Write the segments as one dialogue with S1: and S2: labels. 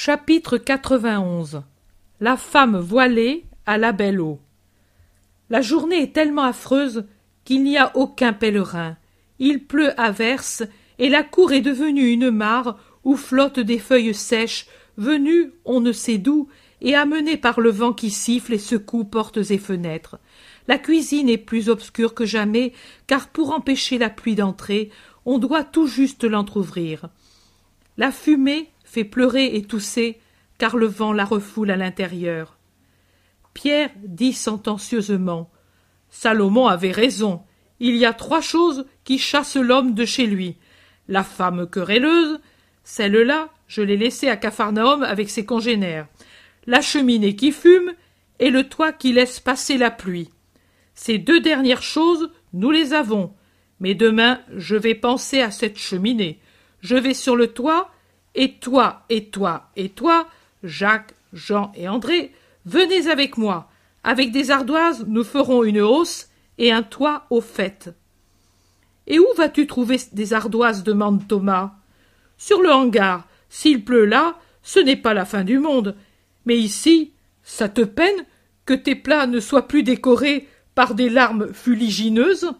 S1: Chapitre 91 La femme voilée à la belle eau. La journée est tellement affreuse qu'il n'y a aucun pèlerin. Il pleut à verse et la cour est devenue une mare où flottent des feuilles sèches venues on ne sait d'où et amenées par le vent qui siffle et secoue portes et fenêtres. La cuisine est plus obscure que jamais car pour empêcher la pluie d'entrer, on doit tout juste l'entr'ouvrir. La fumée fait pleurer et tousser, car le vent la refoule à l'intérieur. Pierre dit sentencieusement Salomon avait raison. Il y a trois choses qui chassent l'homme de chez lui la femme querelleuse, celle-là, je l'ai laissée à Capharnaüm avec ses congénères, la cheminée qui fume et le toit qui laisse passer la pluie. Ces deux dernières choses, nous les avons. Mais demain, je vais penser à cette cheminée. Je vais sur le toit et toi, et toi, et toi, Jacques, Jean et André, venez avec moi. Avec des ardoises, nous ferons une hausse et un toit au fêtes. Et où vas-tu trouver des ardoises demande Thomas. Sur le hangar. S'il pleut là, ce n'est pas la fin du monde. Mais ici, ça te peine que tes plats ne soient plus décorés par des larmes fuligineuses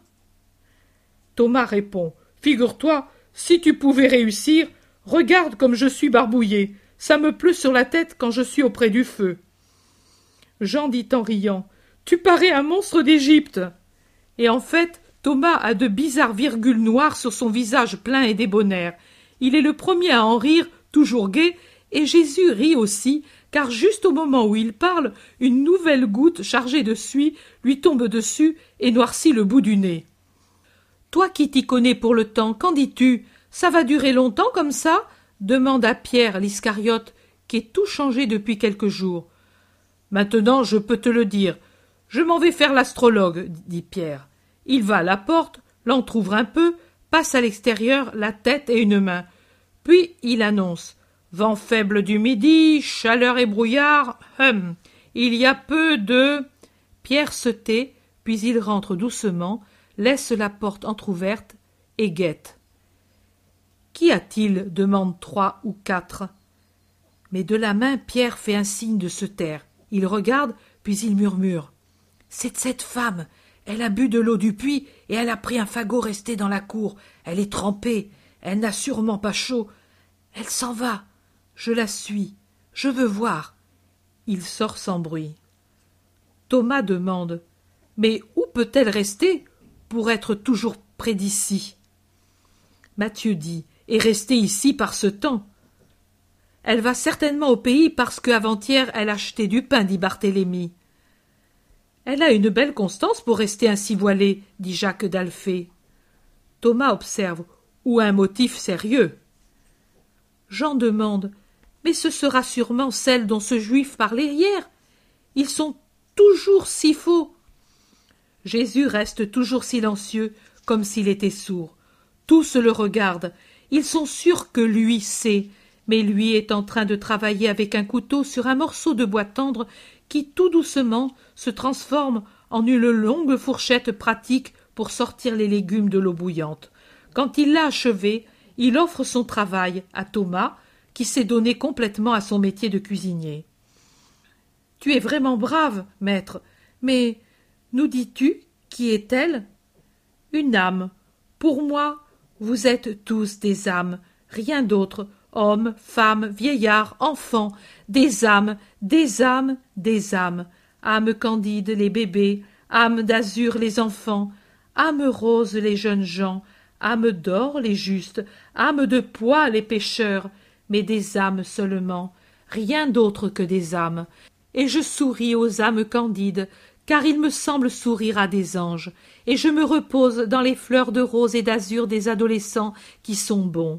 S1: Thomas répond Figure-toi, si tu pouvais réussir, Regarde comme je suis barbouillé. Ça me pleut sur la tête quand je suis auprès du feu. Jean dit en riant. Tu parais un monstre d'Égypte. Et en fait, Thomas a de bizarres virgules noires sur son visage plein et débonnaire. Il est le premier à en rire, toujours gai, et Jésus rit aussi, car juste au moment où il parle, une nouvelle goutte chargée de suie lui tombe dessus et noircit le bout du nez. Toi qui t'y connais pour le temps, qu'en dis-tu ça va durer longtemps comme ça demanda Pierre l'Iscariote, qui est tout changé depuis quelques jours. Maintenant, je peux te le dire. Je m'en vais faire l'astrologue, dit Pierre. Il va à la porte, l'entr'ouvre un peu, passe à l'extérieur la tête et une main. Puis il annonce Vent faible du midi, chaleur et brouillard, hum, il y a peu de. Pierre se tait, puis il rentre doucement, laisse la porte entr'ouverte et guette. Qu'y a-t-il demande trois ou quatre. Mais de la main, Pierre fait un signe de se taire. Il regarde, puis il murmure. C'est cette femme. Elle a bu de l'eau du puits et elle a pris un fagot resté dans la cour. Elle est trempée. Elle n'a sûrement pas chaud. Elle s'en va. Je la suis. Je veux voir. Il sort sans bruit. Thomas demande Mais où peut-elle rester pour être toujours près d'ici Mathieu dit et restée ici par ce temps. Elle va certainement au pays parce qu'avant-hier elle achetait du pain, dit Barthélemy. Elle a une belle constance pour rester ainsi voilée, dit Jacques d'Alphée. Thomas observe, ou un motif sérieux. Jean demande, mais ce sera sûrement celle dont ce juif parlait hier. Ils sont toujours si faux. Jésus reste toujours silencieux, comme s'il était sourd. Tous le regardent, ils sont sûrs que lui sait, mais lui est en train de travailler avec un couteau sur un morceau de bois tendre qui tout doucement se transforme en une longue fourchette pratique pour sortir les légumes de l'eau bouillante. Quand il l'a achevé, il offre son travail à Thomas, qui s'est donné complètement à son métier de cuisinier. Tu es vraiment brave, maître, mais nous dis-tu qui est-elle Une âme. Pour moi, vous êtes tous des âmes, rien d'autre, hommes, femmes, vieillards, enfants, des âmes, des âmes, des âmes, âmes candides les bébés, âmes d'azur les enfants, âmes roses les jeunes gens, âmes d'or les justes, âmes de poids les pécheurs, mais des âmes seulement, rien d'autre que des âmes. Et je souris aux âmes candides, car il me semble sourire à des anges, et je me repose dans les fleurs de rose et d'azur des adolescents qui sont bons.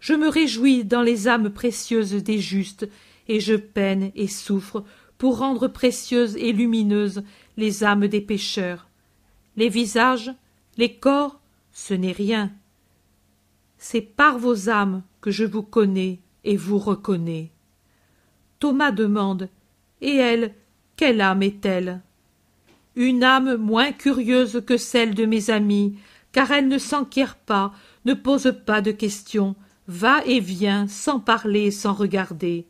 S1: Je me réjouis dans les âmes précieuses des justes, et je peine et souffre pour rendre précieuses et lumineuses les âmes des pécheurs. Les visages, les corps, ce n'est rien. C'est par vos âmes que je vous connais et vous reconnais. Thomas demande Et elle, quelle âme est-elle une âme moins curieuse que celle de mes amis, car elle ne s'enquiert pas, ne pose pas de questions, va et vient sans parler, sans regarder.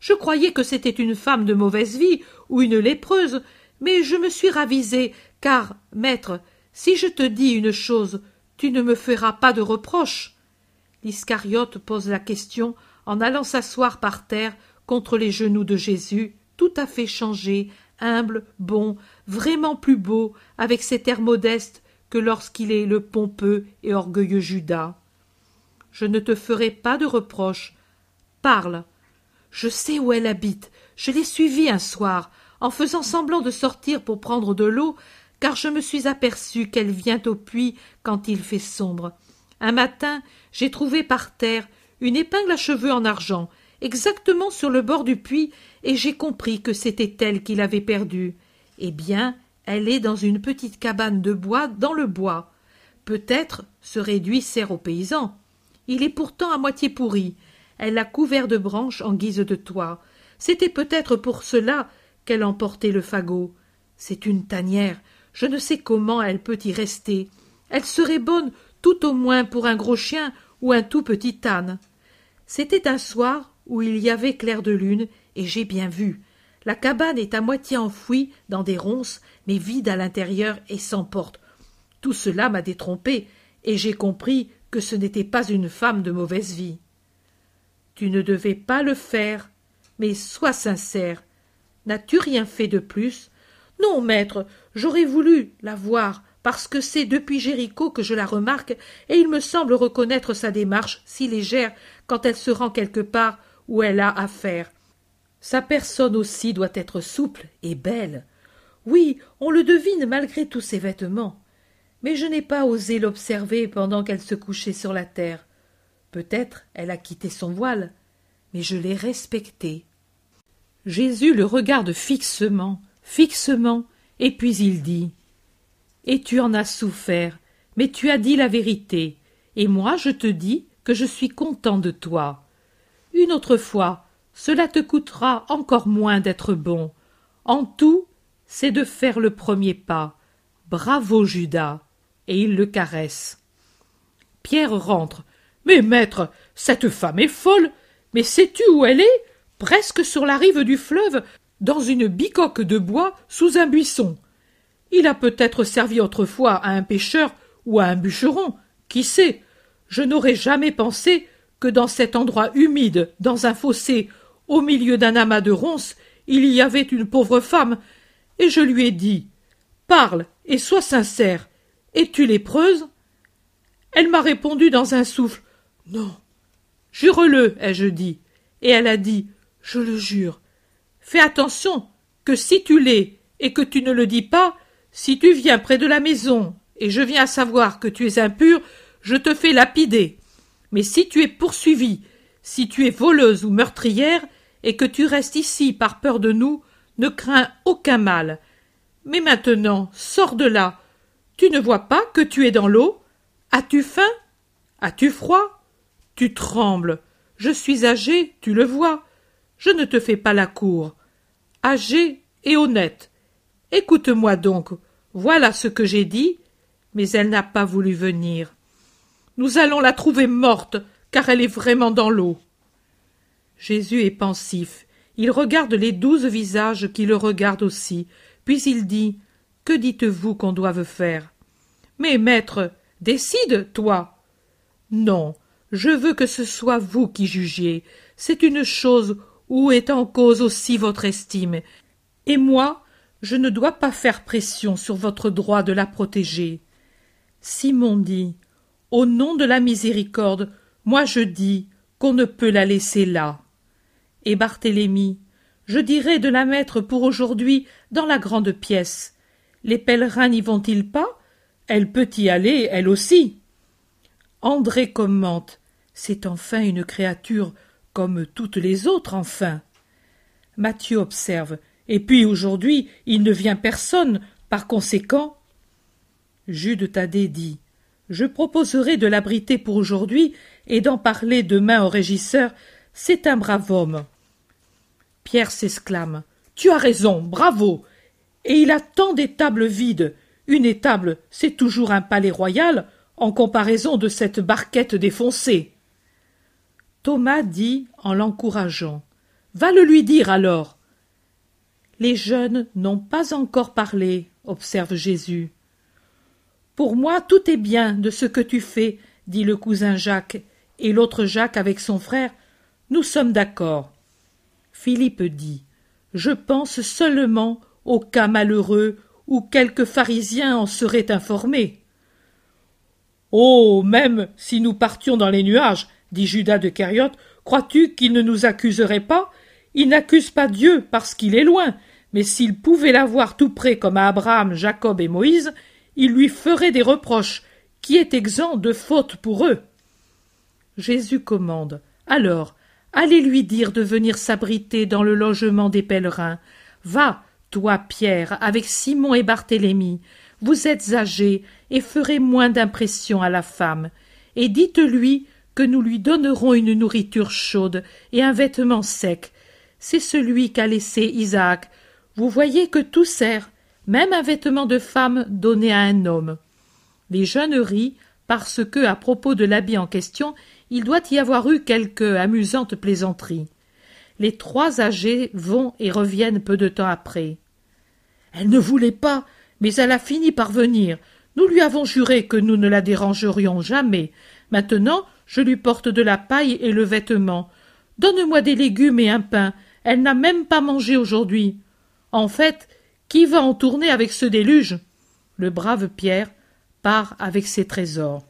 S1: Je croyais que c'était une femme de mauvaise vie ou une lépreuse, mais je me suis ravisée, car, maître, si je te dis une chose, tu ne me feras pas de reproche. L'Iscariote pose la question en allant s'asseoir par terre contre les genoux de Jésus, tout à fait changé, humble, bon, vraiment plus beau, avec cet air modeste que lorsqu'il est le pompeux et orgueilleux Judas. Je ne te ferai pas de reproches. Parle. Je sais où elle habite. Je l'ai suivie un soir, en faisant semblant de sortir pour prendre de l'eau, car je me suis aperçu qu'elle vient au puits quand il fait sombre. Un matin, j'ai trouvé par terre une épingle à cheveux en argent exactement sur le bord du puits, et j'ai compris que c'était elle qui l'avait perdue. Eh bien, elle est dans une petite cabane de bois dans le bois. Peut-être se réduit sert aux paysans. Il est pourtant à moitié pourri. Elle l'a couvert de branches en guise de toit. C'était peut-être pour cela qu'elle emportait le fagot. C'est une tanière. Je ne sais comment elle peut y rester. Elle serait bonne tout au moins pour un gros chien ou un tout petit âne. C'était un soir où il y avait clair de lune, et j'ai bien vu. La cabane est à moitié enfouie dans des ronces, mais vide à l'intérieur et sans porte. Tout cela m'a détrompé, et j'ai compris que ce n'était pas une femme de mauvaise vie. Tu ne devais pas le faire, mais sois sincère. N'as-tu rien fait de plus Non, maître, j'aurais voulu la voir, parce que c'est depuis Jéricho que je la remarque, et il me semble reconnaître sa démarche si légère quand elle se rend quelque part où elle a affaire. Sa personne aussi doit être souple et belle. Oui, on le devine malgré tous ses vêtements. Mais je n'ai pas osé l'observer pendant qu'elle se couchait sur la terre. Peut-être elle a quitté son voile, mais je l'ai respectée. Jésus le regarde fixement, fixement, et puis il dit Et tu en as souffert, mais tu as dit la vérité, et moi je te dis que je suis content de toi. Une autre fois, cela te coûtera encore moins d'être bon. En tout, c'est de faire le premier pas. Bravo, Judas. Et il le caresse. Pierre rentre. Mais maître, cette femme est folle. Mais sais-tu où elle est Presque sur la rive du fleuve, dans une bicoque de bois sous un buisson. Il a peut-être servi autrefois à un pêcheur ou à un bûcheron. Qui sait Je n'aurais jamais pensé que dans cet endroit humide, dans un fossé, au milieu d'un amas de ronces, il y avait une pauvre femme, et je lui ai dit Parle et sois sincère. Es-tu lépreuse Elle m'a répondu dans un souffle Non. Jure-le, ai-je dit. Et elle a dit Je le jure. Fais attention que si tu l'es et que tu ne le dis pas, si tu viens près de la maison et je viens à savoir que tu es impur, je te fais lapider. Mais si tu es poursuivie, si tu es voleuse ou meurtrière, et que tu restes ici par peur de nous, ne crains aucun mal. Mais maintenant, sors de là. Tu ne vois pas que tu es dans l'eau? As-tu faim? As-tu froid? Tu trembles. Je suis âgée, tu le vois. Je ne te fais pas la cour. âgée et honnête. Écoute-moi donc. Voilà ce que j'ai dit. Mais elle n'a pas voulu venir. Nous allons la trouver morte, car elle est vraiment dans l'eau. Jésus est pensif. Il regarde les douze visages qui le regardent aussi, puis il dit Que dites-vous qu'on doive faire Mais maître, décide, toi Non, je veux que ce soit vous qui jugiez. C'est une chose où est en cause aussi votre estime. Et moi, je ne dois pas faire pression sur votre droit de la protéger. Simon dit au nom de la miséricorde, moi je dis qu'on ne peut la laisser là. Et Barthélemy, je dirais de la mettre pour aujourd'hui dans la grande pièce. Les pèlerins n'y vont-ils pas Elle peut y aller, elle aussi. André commente C'est enfin une créature comme toutes les autres, enfin. Mathieu observe Et puis aujourd'hui, il ne vient personne, par conséquent. Jude Thaddée dit je proposerai de l'abriter pour aujourd'hui et d'en parler demain au régisseur. C'est un brave homme. Pierre s'exclame. Tu as raison, bravo. Et il a tant d'étables vides. Une étable, c'est toujours un palais royal, en comparaison de cette barquette défoncée. Thomas dit en l'encourageant. Va le lui dire alors. Les jeunes n'ont pas encore parlé, observe Jésus. Pour moi tout est bien de ce que tu fais, dit le cousin Jacques, et l'autre Jacques avec son frère. Nous sommes d'accord. Philippe dit. Je pense seulement au cas malheureux où quelque pharisien en serait informé. Oh. Même si nous partions dans les nuages, dit Judas de Cariote, crois tu qu'il ne nous accuserait pas? Il n'accuse pas Dieu parce qu'il est loin, mais s'il pouvait l'avoir tout près comme à Abraham, Jacob et Moïse, il lui ferait des reproches, qui est exempt de faute pour eux. Jésus commande. Alors, allez lui dire de venir s'abriter dans le logement des pèlerins. Va, toi, Pierre, avec Simon et Barthélemy, vous êtes âgés et ferez moins d'impression à la femme, et dites-lui que nous lui donnerons une nourriture chaude et un vêtement sec. C'est celui qu'a laissé Isaac. Vous voyez que tout sert même un vêtement de femme donné à un homme. Les jeunes rient, parce que, à propos de l'habit en question, il doit y avoir eu quelque amusante plaisanterie. Les trois âgés vont et reviennent peu de temps après. Elle ne voulait pas, mais elle a fini par venir. Nous lui avons juré que nous ne la dérangerions jamais. Maintenant, je lui porte de la paille et le vêtement. Donne-moi des légumes et un pain. Elle n'a même pas mangé aujourd'hui. En fait, qui va en tourner avec ce déluge Le brave Pierre part avec ses trésors.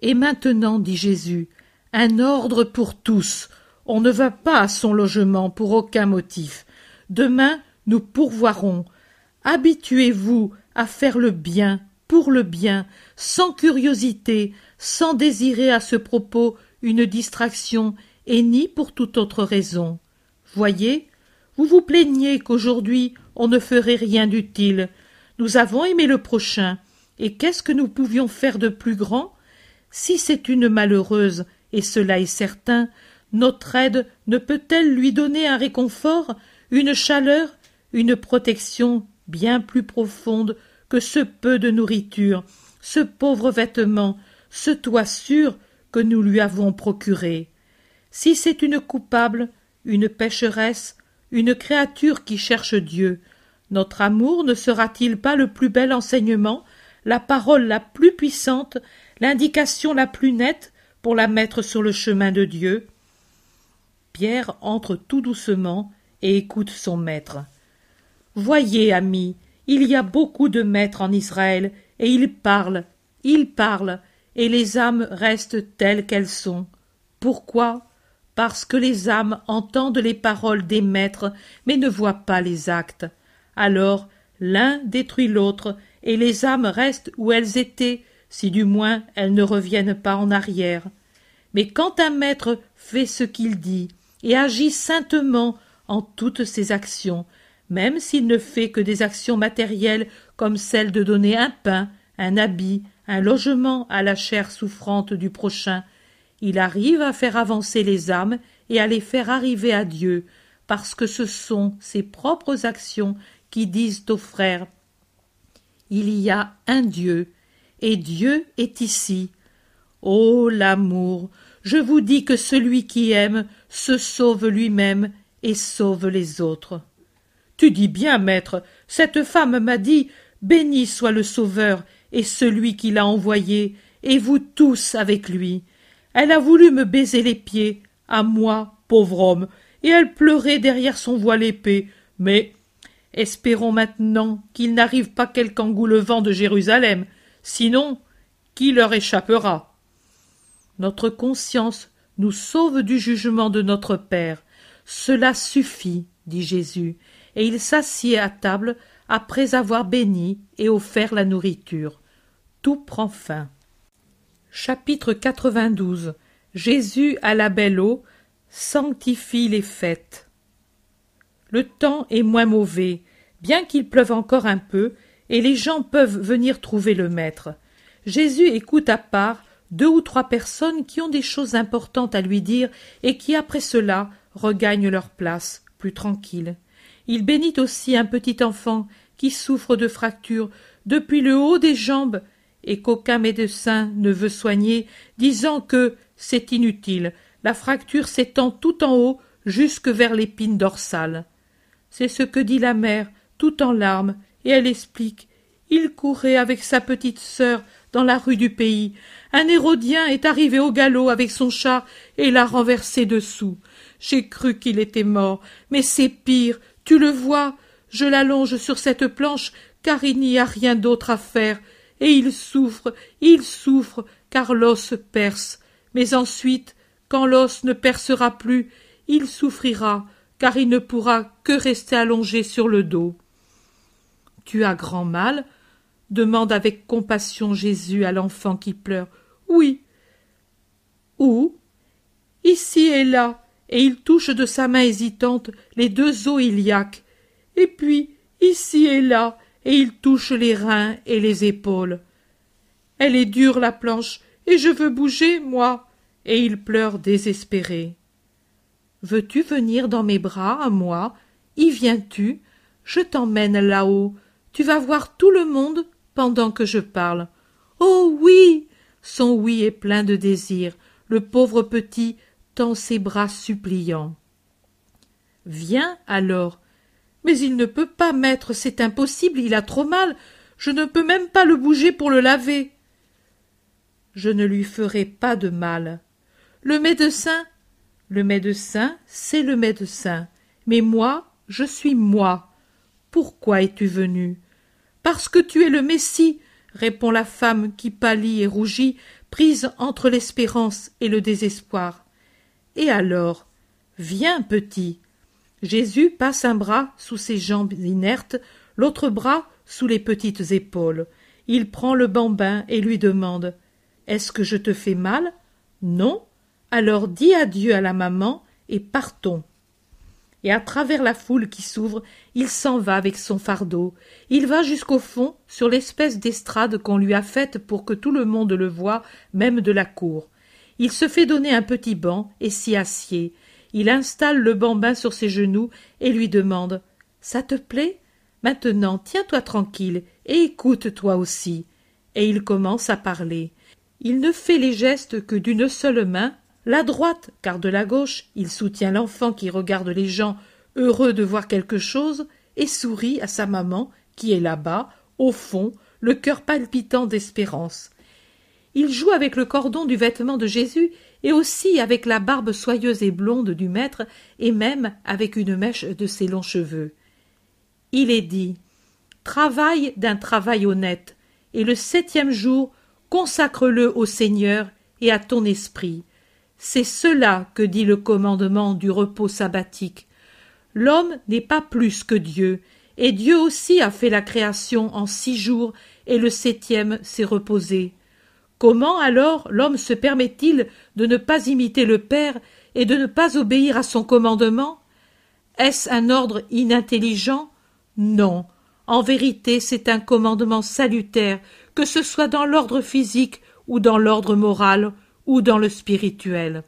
S1: Et maintenant, dit Jésus, un ordre pour tous. On ne va pas à son logement pour aucun motif. Demain, nous pourvoirons. Habituez-vous à faire le bien pour le bien, sans curiosité, sans désirer à ce propos une distraction et ni pour toute autre raison. Voyez, vous vous plaignez qu'aujourd'hui on ne ferait rien d'utile. Nous avons aimé le prochain, et qu'est-ce que nous pouvions faire de plus grand Si c'est une malheureuse, et cela est certain, notre aide ne peut-elle lui donner un réconfort, une chaleur, une protection bien plus profonde que ce peu de nourriture, ce pauvre vêtement, ce toit sûr que nous lui avons procuré Si c'est une coupable, une pécheresse, une créature qui cherche Dieu. Notre amour ne sera-t-il pas le plus bel enseignement, la parole la plus puissante, l'indication la plus nette pour la mettre sur le chemin de Dieu Pierre entre tout doucement et écoute son maître. Voyez, ami, il y a beaucoup de maîtres en Israël, et ils parlent, ils parlent, et les âmes restent telles qu'elles sont. Pourquoi parce que les âmes entendent les paroles des maîtres, mais ne voient pas les actes. Alors l'un détruit l'autre, et les âmes restent où elles étaient, si du moins elles ne reviennent pas en arrière. Mais quand un maître fait ce qu'il dit, et agit saintement en toutes ses actions, même s'il ne fait que des actions matérielles comme celle de donner un pain, un habit, un logement à la chair souffrante du prochain, il arrive à faire avancer les âmes et à les faire arriver à Dieu, parce que ce sont ses propres actions qui disent aux frères Il y a un Dieu, et Dieu est ici. Ô l'amour Je vous dis que celui qui aime se sauve lui-même et sauve les autres. Tu dis bien, maître, cette femme m'a dit Béni soit le Sauveur et celui qui l'a envoyé, et vous tous avec lui. Elle a voulu me baiser les pieds, à moi, pauvre homme, et elle pleurait derrière son voile épais. Mais espérons maintenant qu'il n'arrive pas quelque engoulevent de Jérusalem, sinon qui leur échappera Notre conscience nous sauve du jugement de notre Père. Cela suffit, dit Jésus, et il s'assied à table après avoir béni et offert la nourriture. Tout prend fin. Chapitre 92 Jésus à la belle eau sanctifie les fêtes. Le temps est moins mauvais, bien qu'il pleuve encore un peu, et les gens peuvent venir trouver le Maître. Jésus écoute à part deux ou trois personnes qui ont des choses importantes à lui dire et qui, après cela, regagnent leur place, plus tranquilles. Il bénit aussi un petit enfant qui souffre de fractures depuis le haut des jambes et qu'aucun médecin ne veut soigner, disant que c'est inutile, la fracture s'étend tout en haut jusque vers l'épine dorsale. C'est ce que dit la mère, tout en larmes, et elle explique. Il courait avec sa petite sœur dans la rue du pays. Un Hérodien est arrivé au galop avec son chat et l'a renversé dessous. J'ai cru qu'il était mort, mais c'est pire. Tu le vois, je l'allonge sur cette planche car il n'y a rien d'autre à faire et il souffre, il souffre, car l'os perce. Mais ensuite, quand l'os ne percera plus, il souffrira, car il ne pourra que rester allongé sur le dos. Tu as grand mal demande avec compassion Jésus à l'enfant qui pleure. Oui. Où Ici et là, et il touche de sa main hésitante les deux os iliaques. Et puis, ici et là, et il touche les reins et les épaules. Elle est dure la planche, et je veux bouger, moi. Et il pleure désespéré. Veux-tu venir dans mes bras, à moi Y viens-tu Je t'emmène là-haut. Tu vas voir tout le monde pendant que je parle. Oh oui Son oui est plein de désir. Le pauvre petit tend ses bras suppliants. Viens alors, mais il ne peut pas, maître, c'est impossible, il a trop mal. Je ne peux même pas le bouger pour le laver. Je ne lui ferai pas de mal. Le médecin Le médecin, c'est le médecin. Mais moi, je suis moi. Pourquoi es-tu venu Parce que tu es le Messie, répond la femme qui pâlit et rougit, prise entre l'espérance et le désespoir. Et alors Viens, petit. Jésus passe un bras sous ses jambes inertes, l'autre bras sous les petites épaules. Il prend le bambin et lui demande Est-ce que je te fais mal Non Alors dis adieu à la maman et partons. Et à travers la foule qui s'ouvre, il s'en va avec son fardeau. Il va jusqu'au fond, sur l'espèce d'estrade qu'on lui a faite pour que tout le monde le voie, même de la cour. Il se fait donner un petit banc et s'y assied. Il installe le bambin sur ses genoux et lui demande Ça te plaît Maintenant, tiens-toi tranquille et écoute-toi aussi. Et il commence à parler. Il ne fait les gestes que d'une seule main, la droite, car de la gauche, il soutient l'enfant qui regarde les gens, heureux de voir quelque chose, et sourit à sa maman, qui est là-bas, au fond, le cœur palpitant d'espérance. Il joue avec le cordon du vêtement de Jésus et aussi avec la barbe soyeuse et blonde du maître, et même avec une mèche de ses longs cheveux. Il est dit Travaille d'un travail honnête, et le septième jour, consacre-le au Seigneur et à ton esprit. C'est cela que dit le commandement du repos sabbatique. L'homme n'est pas plus que Dieu, et Dieu aussi a fait la création en six jours, et le septième s'est reposé. Comment alors l'homme se permet-il de ne pas imiter le Père et de ne pas obéir à son commandement Est-ce un ordre inintelligent Non. En vérité, c'est un commandement salutaire, que ce soit dans l'ordre physique ou dans l'ordre moral ou dans le spirituel.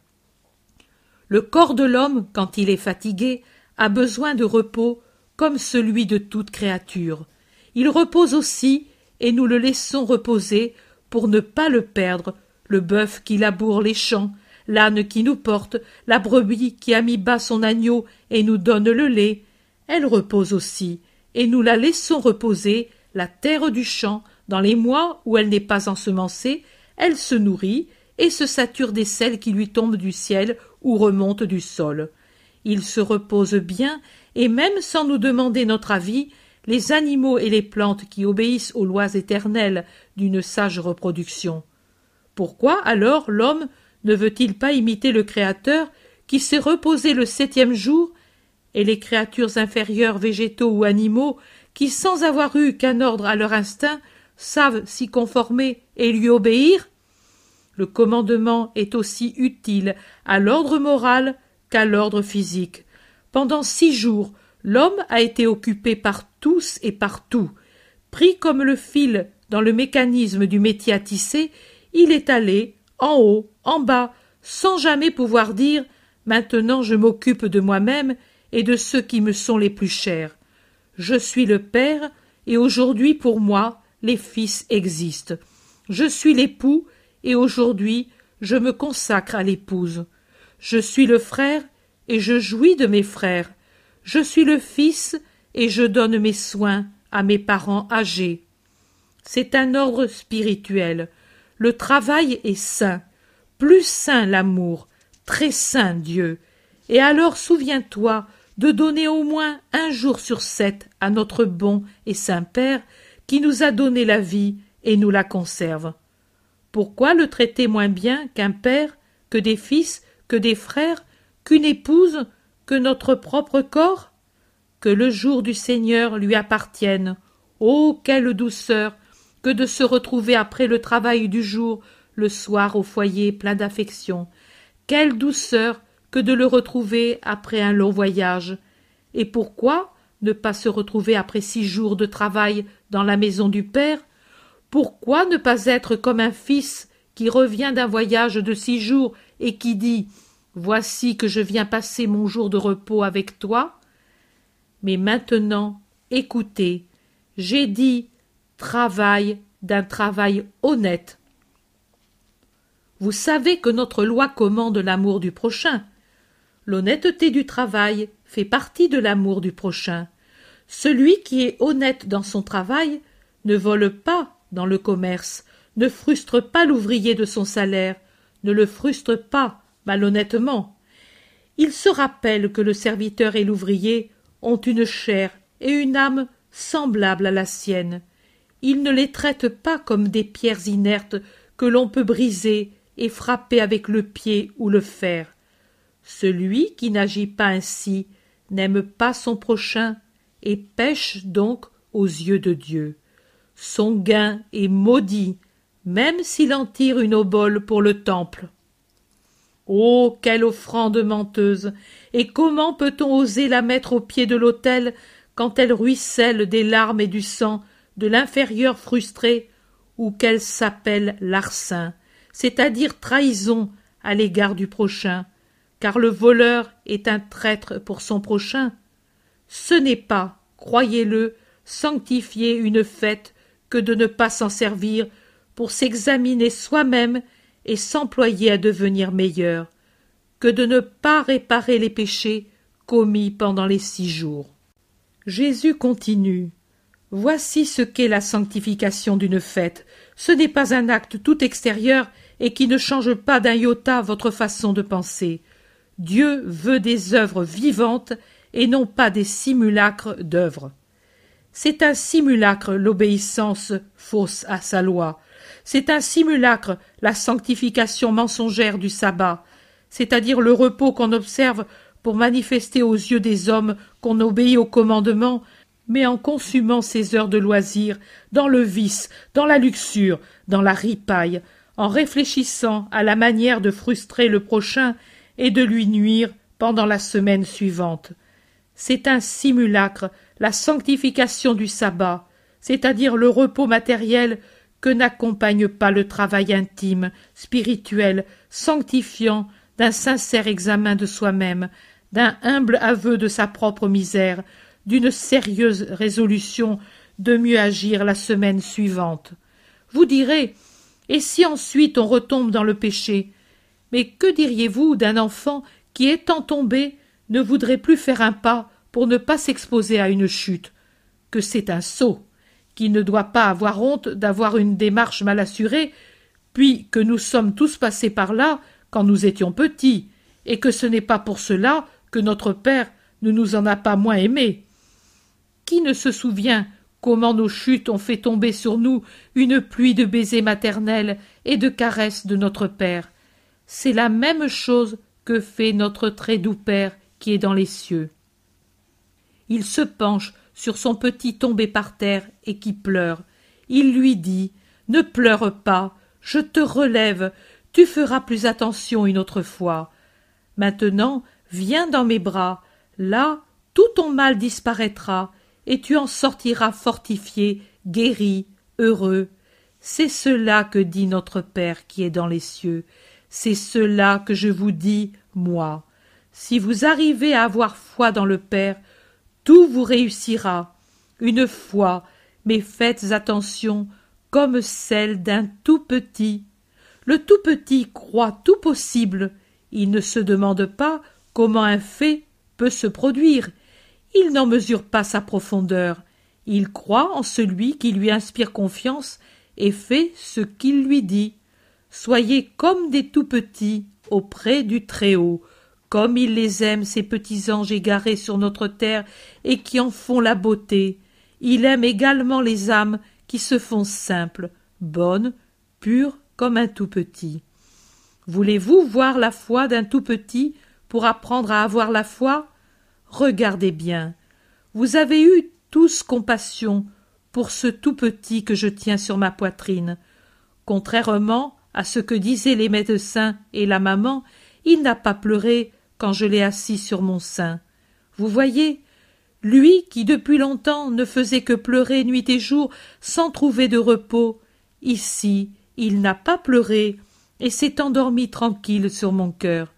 S1: Le corps de l'homme, quand il est fatigué, a besoin de repos comme celui de toute créature. Il repose aussi, et nous le laissons reposer pour ne pas le perdre, le bœuf qui laboure les champs, l'âne qui nous porte, la brebis qui a mis bas son agneau et nous donne le lait, elle repose aussi, et nous la laissons reposer, la terre du champ, dans les mois où elle n'est pas ensemencée, elle se nourrit et se sature des sels qui lui tombent du ciel ou remontent du sol. Il se repose bien, et même sans nous demander notre avis, les animaux et les plantes qui obéissent aux lois éternelles d'une sage reproduction. Pourquoi alors l'homme ne veut-il pas imiter le Créateur qui s'est reposé le septième jour et les créatures inférieures végétaux ou animaux qui, sans avoir eu qu'un ordre à leur instinct, savent s'y conformer et lui obéir Le commandement est aussi utile à l'ordre moral qu'à l'ordre physique. Pendant six jours, L'homme a été occupé par tous et par tout. Pris comme le fil dans le mécanisme du métier à tisser, il est allé en haut, en bas, sans jamais pouvoir dire Maintenant je m'occupe de moi-même et de ceux qui me sont les plus chers. Je suis le père, et aujourd'hui pour moi les fils existent. Je suis l'époux, et aujourd'hui je me consacre à l'épouse. Je suis le frère, et je jouis de mes frères. Je suis le fils et je donne mes soins à mes parents âgés. C'est un ordre spirituel. Le travail est saint, plus saint l'amour, très saint Dieu. Et alors souviens-toi de donner au moins un jour sur sept à notre bon et saint Père qui nous a donné la vie et nous la conserve. Pourquoi le traiter moins bien qu'un père, que des fils, que des frères, qu'une épouse, que notre propre corps Que le jour du Seigneur lui appartienne. Oh, quelle douceur que de se retrouver après le travail du jour, le soir au foyer plein d'affection. Quelle douceur que de le retrouver après un long voyage. Et pourquoi ne pas se retrouver après six jours de travail dans la maison du Père Pourquoi ne pas être comme un fils qui revient d'un voyage de six jours et qui dit Voici que je viens passer mon jour de repos avec toi. Mais maintenant, écoutez, j'ai dit travail d'un travail honnête. Vous savez que notre loi commande l'amour du prochain. L'honnêteté du travail fait partie de l'amour du prochain. Celui qui est honnête dans son travail ne vole pas dans le commerce, ne frustre pas l'ouvrier de son salaire, ne le frustre pas malhonnêtement. Il se rappelle que le serviteur et l'ouvrier ont une chair et une âme semblables à la sienne. Il ne les traite pas comme des pierres inertes que l'on peut briser et frapper avec le pied ou le fer. Celui qui n'agit pas ainsi n'aime pas son prochain et pêche donc aux yeux de Dieu. Son gain est maudit, même s'il en tire une obole pour le temple. Oh. Quelle offrande menteuse. Et comment peut on oser la mettre au pied de l'autel quand elle ruisselle des larmes et du sang de l'inférieur frustré, ou qu'elle s'appelle larcin, c'est-à-dire trahison à l'égard du prochain, car le voleur est un traître pour son prochain. Ce n'est pas, croyez-le, sanctifier une fête que de ne pas s'en servir pour s'examiner soi-même et s'employer à devenir meilleur que de ne pas réparer les péchés commis pendant les six jours. Jésus continue. Voici ce qu'est la sanctification d'une fête. Ce n'est pas un acte tout extérieur et qui ne change pas d'un iota votre façon de penser. Dieu veut des œuvres vivantes et non pas des simulacres d'œuvres. C'est un simulacre l'obéissance fausse à sa loi, c'est un simulacre, la sanctification mensongère du sabbat, c'est-à-dire le repos qu'on observe pour manifester aux yeux des hommes qu'on obéit aux commandements, mais en consumant ses heures de loisir dans le vice, dans la luxure, dans la ripaille, en réfléchissant à la manière de frustrer le prochain et de lui nuire pendant la semaine suivante. C'est un simulacre, la sanctification du sabbat, c'est-à-dire le repos matériel que n'accompagne pas le travail intime, spirituel, sanctifiant d'un sincère examen de soi-même, d'un humble aveu de sa propre misère, d'une sérieuse résolution de mieux agir la semaine suivante. Vous direz Et si ensuite on retombe dans le péché Mais que diriez-vous d'un enfant qui, étant tombé, ne voudrait plus faire un pas pour ne pas s'exposer à une chute Que c'est un sot qui ne doit pas avoir honte d'avoir une démarche mal assurée, puis que nous sommes tous passés par là quand nous étions petits, et que ce n'est pas pour cela que notre père ne nous en a pas moins aimés. Qui ne se souvient comment nos chutes ont fait tomber sur nous une pluie de baisers maternels et de caresses de notre Père C'est la même chose que fait notre très doux Père qui est dans les cieux. Il se penche sur son petit tombé par terre et qui pleure. Il lui dit Ne pleure pas, je te relève, tu feras plus attention une autre fois. Maintenant, viens dans mes bras, là, tout ton mal disparaîtra, et tu en sortiras fortifié, guéri, heureux. C'est cela que dit notre Père qui est dans les cieux, c'est cela que je vous dis, moi. Si vous arrivez à avoir foi dans le Père, tout vous réussira une fois, mais faites attention comme celle d'un tout petit. Le tout petit croit tout possible. Il ne se demande pas comment un fait peut se produire. Il n'en mesure pas sa profondeur. Il croit en celui qui lui inspire confiance et fait ce qu'il lui dit. Soyez comme des tout petits auprès du Très-Haut comme il les aime, ces petits anges égarés sur notre terre et qui en font la beauté. Il aime également les âmes qui se font simples, bonnes, pures comme un tout petit. Voulez-vous voir la foi d'un tout petit pour apprendre à avoir la foi Regardez bien. Vous avez eu tous compassion pour ce tout petit que je tiens sur ma poitrine. Contrairement à ce que disaient les médecins et la maman, il n'a pas pleuré quand je l'ai assis sur mon sein. Vous voyez, lui qui depuis longtemps ne faisait que pleurer nuit et jour sans trouver de repos, ici il n'a pas pleuré et s'est endormi tranquille sur mon cœur.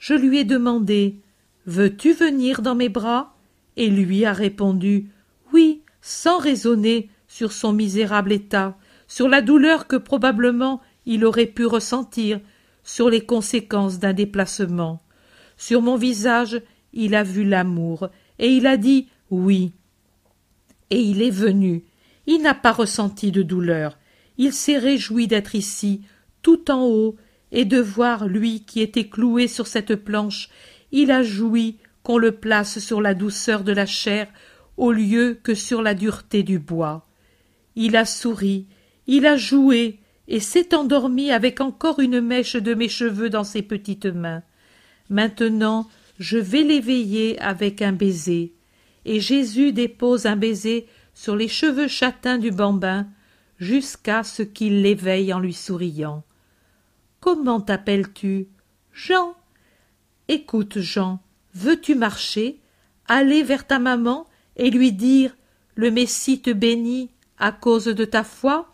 S1: Je lui ai demandé Veux-tu venir dans mes bras et lui a répondu Oui, sans raisonner sur son misérable état, sur la douleur que probablement il aurait pu ressentir, sur les conséquences d'un déplacement. Sur mon visage, il a vu l'amour, et il a dit oui. Et il est venu. Il n'a pas ressenti de douleur. Il s'est réjoui d'être ici, tout en haut, et de voir lui qui était cloué sur cette planche. Il a joui qu'on le place sur la douceur de la chair au lieu que sur la dureté du bois. Il a souri, il a joué, et s'est endormi avec encore une mèche de mes cheveux dans ses petites mains. Maintenant, je vais l'éveiller avec un baiser. Et Jésus dépose un baiser sur les cheveux châtains du bambin, jusqu'à ce qu'il l'éveille en lui souriant. Comment t'appelles-tu Jean. Écoute, Jean, veux-tu marcher, aller vers ta maman et lui dire Le Messie te bénit à cause de ta foi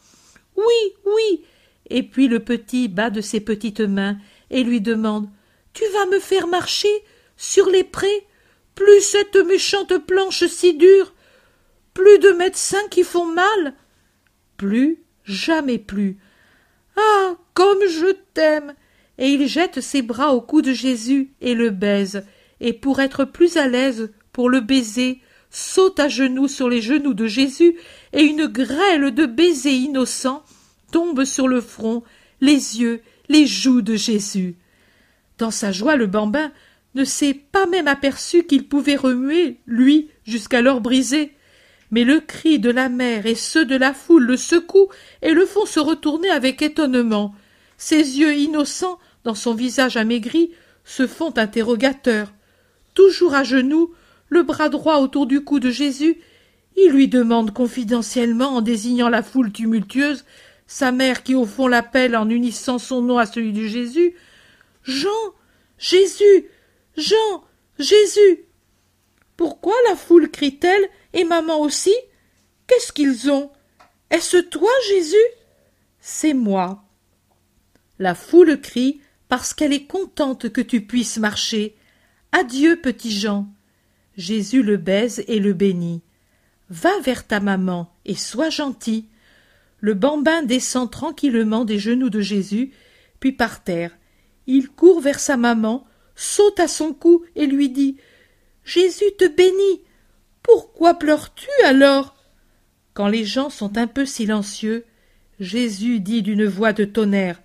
S1: Oui, oui. Et puis le petit bat de ses petites mains et lui demande tu vas me faire marcher sur les prés, plus cette méchante planche si dure, plus de médecins qui font mal. Plus, jamais plus. Ah, comme je t'aime Et il jette ses bras au cou de Jésus et le baise, et pour être plus à l'aise pour le baiser, saute à genoux sur les genoux de Jésus, et une grêle de baisers innocents tombe sur le front, les yeux, les joues de Jésus. Dans sa joie, le bambin ne s'est pas même aperçu qu'il pouvait remuer, lui, jusqu'alors brisé. Mais le cri de la mère et ceux de la foule le secouent et le font se retourner avec étonnement. Ses yeux innocents, dans son visage amaigri, se font interrogateurs. Toujours à genoux, le bras droit autour du cou de Jésus, il lui demande confidentiellement, en désignant la foule tumultueuse, sa mère qui au fond l'appelle en unissant son nom à celui de Jésus, Jean. Jésus. Jean. Jésus. Pourquoi la foule crie t-elle, et maman aussi? Qu'est ce qu'ils ont? Est ce toi, Jésus? C'est moi. La foule crie parce qu'elle est contente que tu puisses marcher. Adieu, petit Jean. Jésus le baise et le bénit. Va vers ta maman et sois gentil. Le bambin descend tranquillement des genoux de Jésus, puis par terre, il court vers sa maman, saute à son cou et lui dit Jésus te bénit. Pourquoi pleures-tu alors Quand les gens sont un peu silencieux, Jésus dit d'une voix de tonnerre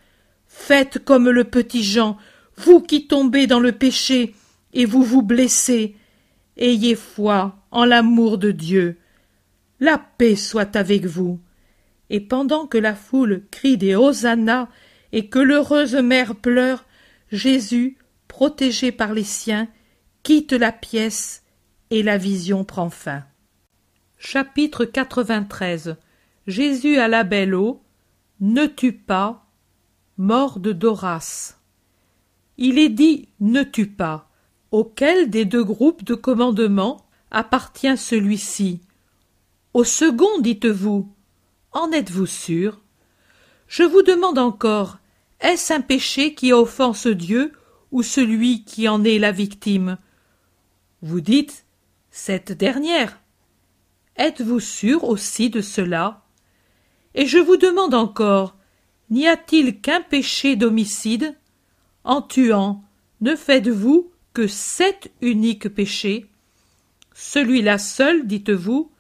S1: Faites comme le petit Jean, vous qui tombez dans le péché et vous vous blessez. Ayez foi en l'amour de Dieu. La paix soit avec vous. Et pendant que la foule crie des Hosannas et que l'heureuse mère pleure, Jésus, protégé par les siens, quitte la pièce et la vision prend fin. Chapitre 93 Jésus à la belle eau Ne tue pas Mort de Doras Il est dit Ne tue pas Auquel des deux groupes de commandements appartient celui-ci Au second, dites-vous En êtes-vous sûr Je vous demande encore est-ce un péché qui offense Dieu ou celui qui en est la victime Vous dites cette dernière. Êtes-vous sûr aussi de cela Et je vous demande encore n'y a-t-il qu'un péché d'homicide En tuant, ne faites-vous que sept uniques péchés Celui-là seul, dites-vous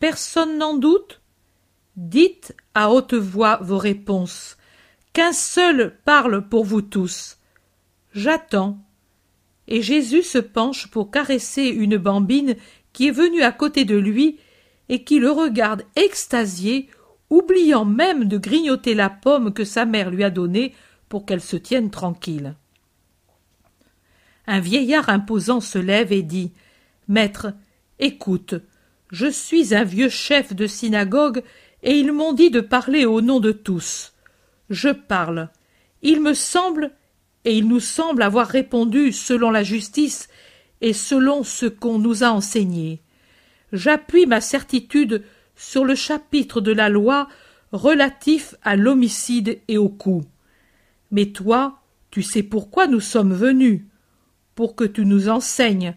S1: Personne n'en doute Dites à haute voix vos réponses qu'un seul parle pour vous tous. J'attends. Et Jésus se penche pour caresser une bambine qui est venue à côté de lui et qui le regarde extasié, oubliant même de grignoter la pomme que sa mère lui a donnée pour qu'elle se tienne tranquille. Un vieillard imposant se lève et dit Maître, écoute, je suis un vieux chef de synagogue et ils m'ont dit de parler au nom de tous je parle. Il me semble, et il nous semble avoir répondu selon la justice et selon ce qu'on nous a enseigné. J'appuie ma certitude sur le chapitre de la loi relatif à l'homicide et au coup. Mais toi, tu sais pourquoi nous sommes venus, pour que tu nous enseignes,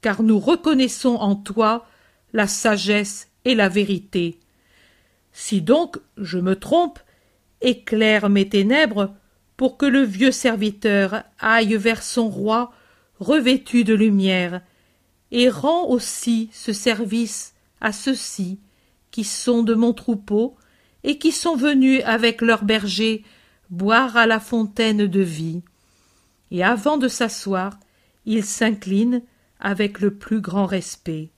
S1: car nous reconnaissons en toi la sagesse et la vérité. Si donc je me trompe, éclaire mes ténèbres pour que le vieux serviteur aille vers son roi revêtu de lumière, et rend aussi ce service à ceux-ci qui sont de mon troupeau et qui sont venus avec leurs berger boire à la fontaine de vie. Et avant de s'asseoir, il s'incline avec le plus grand respect.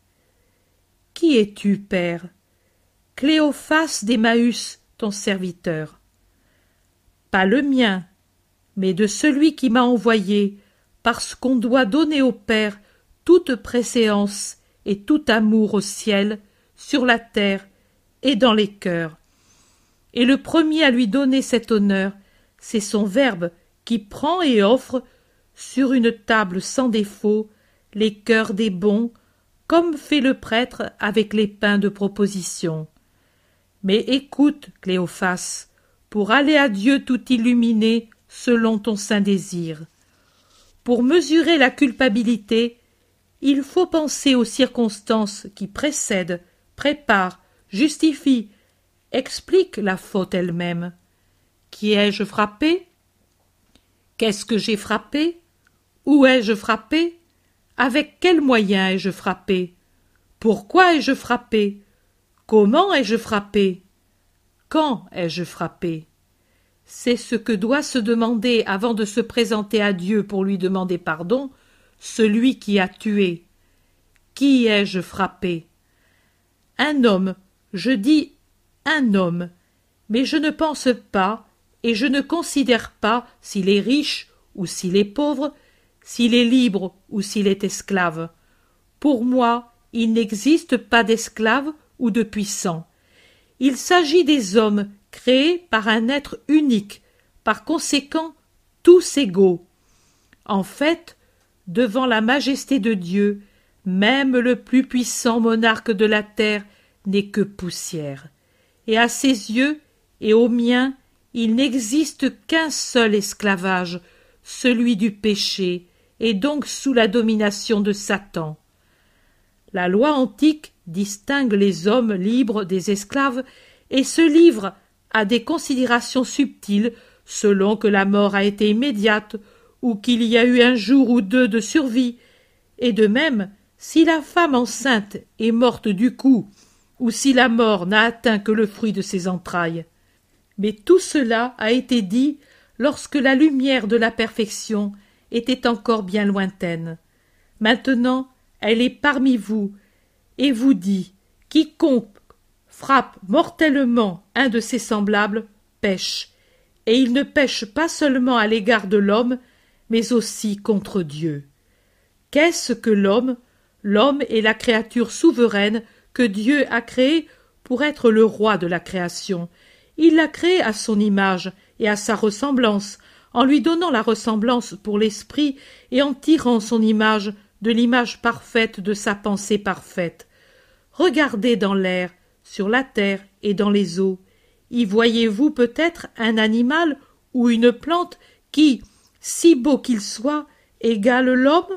S1: Qui es-tu, Père Cléophas d'Emmaüs, ton serviteur pas le mien, mais de celui qui m'a envoyé, parce qu'on doit donner au Père toute préséance et tout amour au ciel, sur la terre et dans les cœurs. Et le premier à lui donner cet honneur, c'est son Verbe qui prend et offre, sur une table sans défaut, les cœurs des bons, comme fait le prêtre avec les pains de proposition. Mais écoute, Cléophas, pour aller à Dieu tout illuminé selon ton saint désir. Pour mesurer la culpabilité, il faut penser aux circonstances qui précèdent, préparent, justifient, expliquent la faute elle-même. Qui ai-je frappé Qu'est-ce que j'ai frappé Où ai-je frappé Avec quel moyen ai-je frappé Pourquoi ai-je frappé Comment ai-je frappé quand ai-je frappé C'est ce que doit se demander avant de se présenter à Dieu pour lui demander pardon, celui qui a tué. Qui ai-je frappé Un homme. Je dis un homme. Mais je ne pense pas et je ne considère pas s'il est riche ou s'il est pauvre, s'il est libre ou s'il est esclave. Pour moi, il n'existe pas d'esclave ou de puissant. Il s'agit des hommes créés par un être unique, par conséquent tous égaux. En fait, devant la majesté de Dieu, même le plus puissant monarque de la terre n'est que poussière. Et à ses yeux et aux miens, il n'existe qu'un seul esclavage, celui du péché, et donc sous la domination de Satan. La loi antique distingue les hommes libres des esclaves et se livre à des considérations subtiles selon que la mort a été immédiate ou qu'il y a eu un jour ou deux de survie, et de même si la femme enceinte est morte du coup ou si la mort n'a atteint que le fruit de ses entrailles. Mais tout cela a été dit lorsque la lumière de la perfection était encore bien lointaine. Maintenant, elle est parmi vous, et vous dit Quiconque frappe mortellement un de ses semblables pêche, et il ne pêche pas seulement à l'égard de l'homme, mais aussi contre Dieu. Qu'est-ce que l'homme L'homme est la créature souveraine que Dieu a créée pour être le roi de la création. Il l'a créée à son image et à sa ressemblance, en lui donnant la ressemblance pour l'esprit et en tirant son image de l'image parfaite de sa pensée parfaite. Regardez dans l'air, sur la terre et dans les eaux. Y voyez-vous peut-être un animal ou une plante qui, si beau qu'il soit, égale l'homme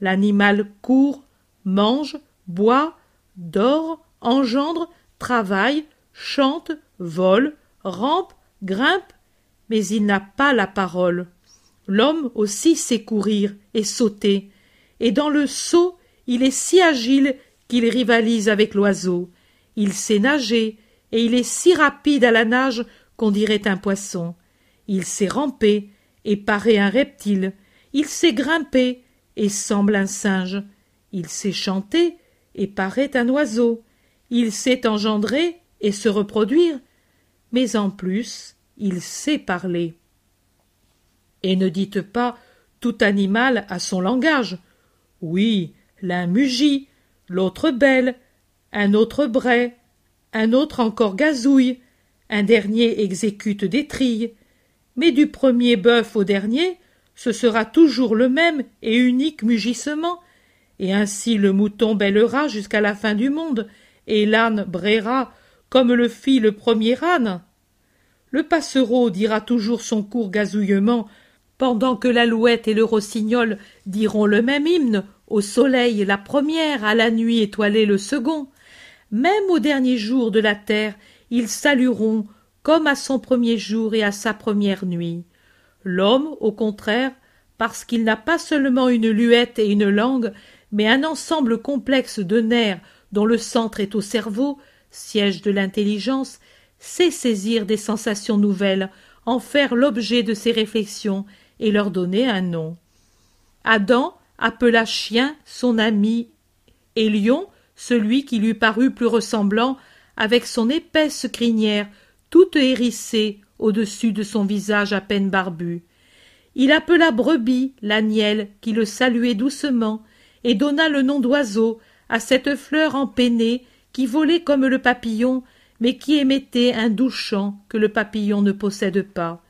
S1: L'animal court, mange, boit, dort, engendre, travaille, chante, vole, rampe, grimpe, mais il n'a pas la parole. L'homme aussi sait courir et sauter, et dans le saut il est si agile qu'il rivalise avec l'oiseau. Il sait nager, et il est si rapide à la nage qu'on dirait un poisson. Il sait ramper, et paraît un reptile. Il sait grimper, et semble un singe. Il sait chanter, et paraît un oiseau. Il sait engendrer et se reproduire, mais en plus il sait parler. Et ne dites pas tout animal a son langage, oui, l'un mugit, l'autre belle, un autre bray, un autre encore gazouille, un dernier exécute des trilles. Mais du premier bœuf au dernier, ce sera toujours le même et unique mugissement, et ainsi le mouton bêlera jusqu'à la fin du monde, et l'âne braiera comme le fit le premier âne. Le passereau dira toujours son court gazouillement pendant que l'alouette et le rossignol diront le même hymne, au soleil la première, à la nuit étoilée le second, même au dernier jour de la terre, ils salueront comme à son premier jour et à sa première nuit. L'homme, au contraire, parce qu'il n'a pas seulement une luette et une langue, mais un ensemble complexe de nerfs dont le centre est au cerveau, siège de l'intelligence, sait saisir des sensations nouvelles, en faire l'objet de ses réflexions et leur donner un nom. Adam appela chien son ami et lion celui qui lui parut plus ressemblant avec son épaisse crinière toute hérissée au-dessus de son visage à peine barbu. Il appela brebis l'agnelle qui le saluait doucement et donna le nom d'oiseau à cette fleur empennée qui volait comme le papillon mais qui émettait un doux chant que le papillon ne possède pas.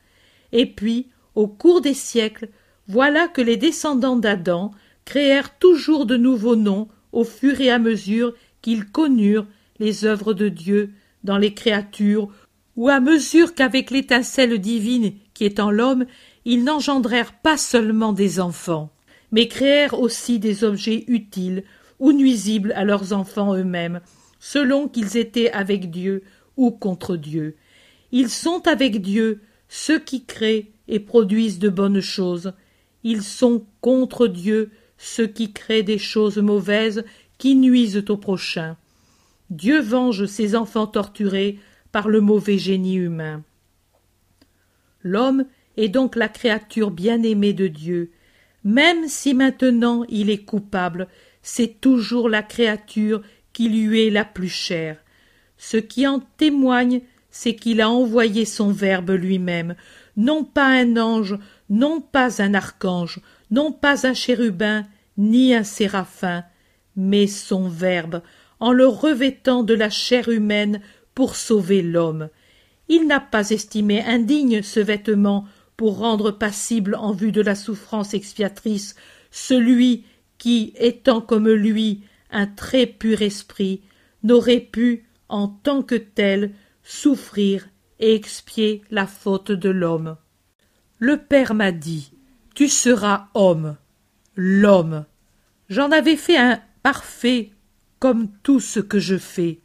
S1: Et puis, au cours des siècles, voilà que les descendants d'Adam créèrent toujours de nouveaux noms au fur et à mesure qu'ils connurent les œuvres de Dieu dans les créatures, ou à mesure qu'avec l'étincelle divine qui est en l'homme, ils n'engendrèrent pas seulement des enfants, mais créèrent aussi des objets utiles ou nuisibles à leurs enfants eux-mêmes, selon qu'ils étaient avec Dieu ou contre Dieu. Ils sont avec Dieu ceux qui créent et produisent de bonnes choses. Ils sont contre Dieu ceux qui créent des choses mauvaises qui nuisent au prochain. Dieu venge ses enfants torturés par le mauvais génie humain. L'homme est donc la créature bien-aimée de Dieu. Même si maintenant il est coupable, c'est toujours la créature qui lui est la plus chère. Ce qui en témoigne, c'est qu'il a envoyé son Verbe lui-même, non pas un ange, non pas un archange, non pas un chérubin, ni un séraphin, mais son Verbe, en le revêtant de la chair humaine pour sauver l'homme. Il n'a pas estimé indigne ce vêtement pour rendre passible en vue de la souffrance expiatrice celui qui, étant comme lui un très pur esprit, n'aurait pu, en tant que tel, souffrir et expier la faute de l'homme. Le Père m'a dit Tu seras homme. L'homme. J'en avais fait un parfait comme tout ce que je fais.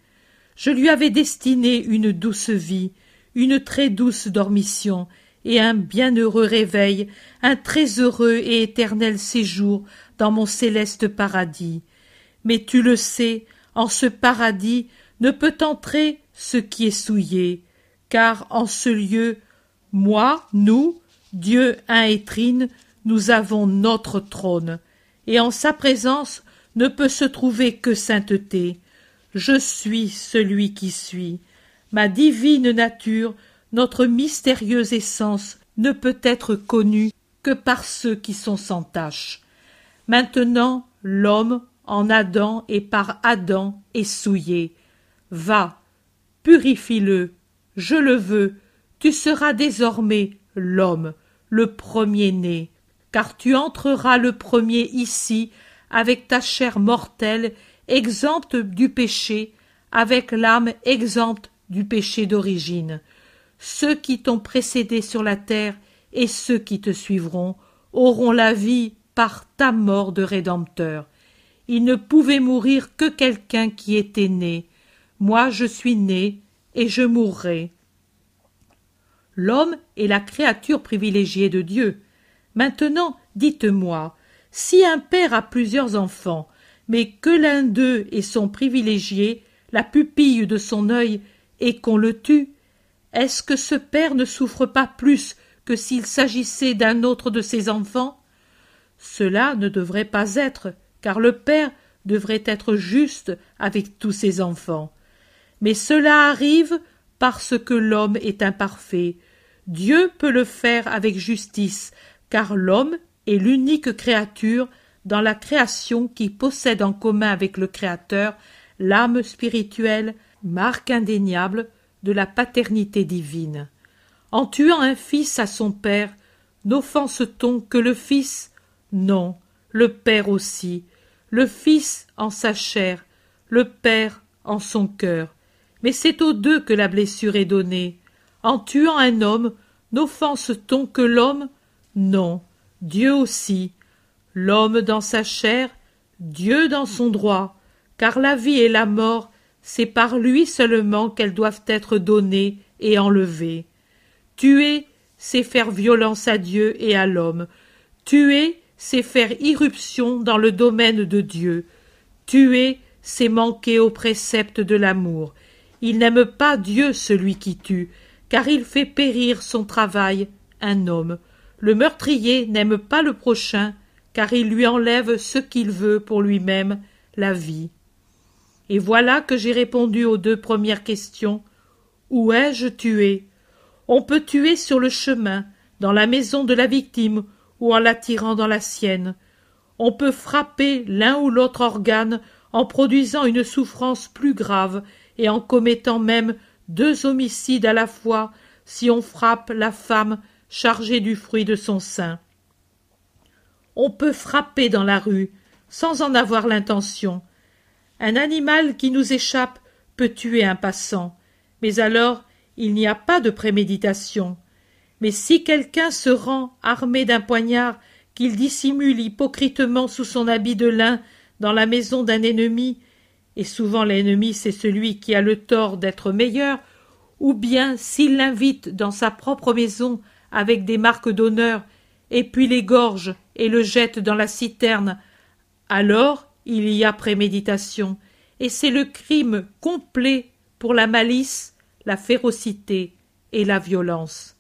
S1: Je lui avais destiné une douce vie, une très douce dormition, et un bienheureux réveil, un très heureux et éternel séjour dans mon céleste paradis. Mais tu le sais, en ce paradis ne peut entrer ce qui est souillé, car en ce lieu, moi, nous, Dieu un et trine, nous avons notre trône, et en sa présence ne peut se trouver que sainteté. Je suis celui qui suis. Ma divine nature, notre mystérieuse essence, ne peut être connue que par ceux qui sont sans tache. Maintenant, l'homme, en Adam et par Adam, est souillé. Va, purifie-le je le veux, tu seras désormais l'homme, le premier-né, car tu entreras le premier ici avec ta chair mortelle exempte du péché, avec l'âme exempte du péché d'origine. Ceux qui t'ont précédé sur la terre et ceux qui te suivront auront la vie par ta mort de Rédempteur. Il ne pouvait mourir que quelqu'un qui était né. Moi je suis né, et je mourrai. L'homme est la créature privilégiée de Dieu. Maintenant, dites-moi, si un père a plusieurs enfants, mais que l'un d'eux est son privilégié, la pupille de son œil, et qu'on le tue, est-ce que ce père ne souffre pas plus que s'il s'agissait d'un autre de ses enfants Cela ne devrait pas être, car le père devrait être juste avec tous ses enfants. Mais cela arrive parce que l'homme est imparfait. Dieu peut le faire avec justice, car l'homme est l'unique créature dans la création qui possède en commun avec le Créateur l'âme spirituelle, marque indéniable de la paternité divine. En tuant un fils à son père, n'offense-t-on que le fils Non, le père aussi, le fils en sa chair, le père en son cœur mais c'est aux deux que la blessure est donnée. En tuant un homme, n'offense-t-on que l'homme Non, Dieu aussi. L'homme dans sa chair, Dieu dans son droit, car la vie et la mort, c'est par lui seulement qu'elles doivent être données et enlevées. Tuer, c'est faire violence à Dieu et à l'homme. Tuer, c'est faire irruption dans le domaine de Dieu. Tuer, c'est manquer au précepte de l'amour. Il n'aime pas Dieu celui qui tue, car il fait périr son travail, un homme. Le meurtrier n'aime pas le prochain, car il lui enlève ce qu'il veut pour lui-même, la vie. Et voilà que j'ai répondu aux deux premières questions. Où ai-je tué On peut tuer sur le chemin, dans la maison de la victime ou en l'attirant dans la sienne. On peut frapper l'un ou l'autre organe en produisant une souffrance plus grave et en commettant même deux homicides à la fois si on frappe la femme chargée du fruit de son sein. On peut frapper dans la rue sans en avoir l'intention. Un animal qui nous échappe peut tuer un passant, mais alors il n'y a pas de préméditation. Mais si quelqu'un se rend armé d'un poignard qu'il dissimule hypocritement sous son habit de lin dans la maison d'un ennemi et souvent l'ennemi c'est celui qui a le tort d'être meilleur, ou bien s'il l'invite dans sa propre maison avec des marques d'honneur, et puis l'égorge et le jette dans la citerne, alors il y a préméditation, et c'est le crime complet pour la malice, la férocité et la violence.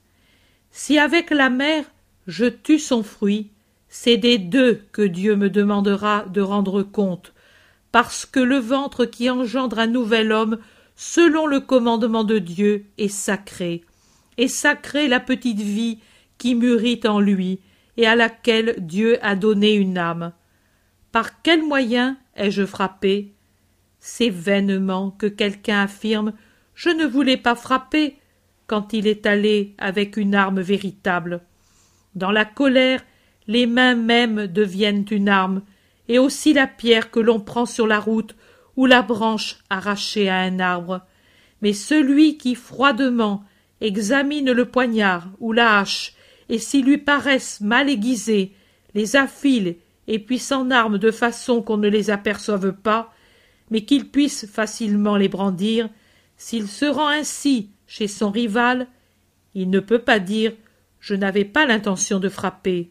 S1: Si avec la mère je tue son fruit, c'est des deux que Dieu me demandera de rendre compte parce que le ventre qui engendre un nouvel homme, selon le commandement de Dieu, est sacré, et sacré la petite vie qui mûrit en lui, et à laquelle Dieu a donné une âme. Par quel moyen ai-je frappé C'est vainement que quelqu'un affirme Je ne voulais pas frapper quand il est allé avec une arme véritable. Dans la colère, les mains mêmes deviennent une arme, et aussi la pierre que l'on prend sur la route ou la branche arrachée à un arbre. Mais celui qui froidement examine le poignard ou la hache, et s'ils lui paraissent mal aiguisés, les affile et puis s'en arme de façon qu'on ne les aperçoive pas, mais qu'il puisse facilement les brandir, s'il se rend ainsi chez son rival, il ne peut pas dire je n'avais pas l'intention de frapper.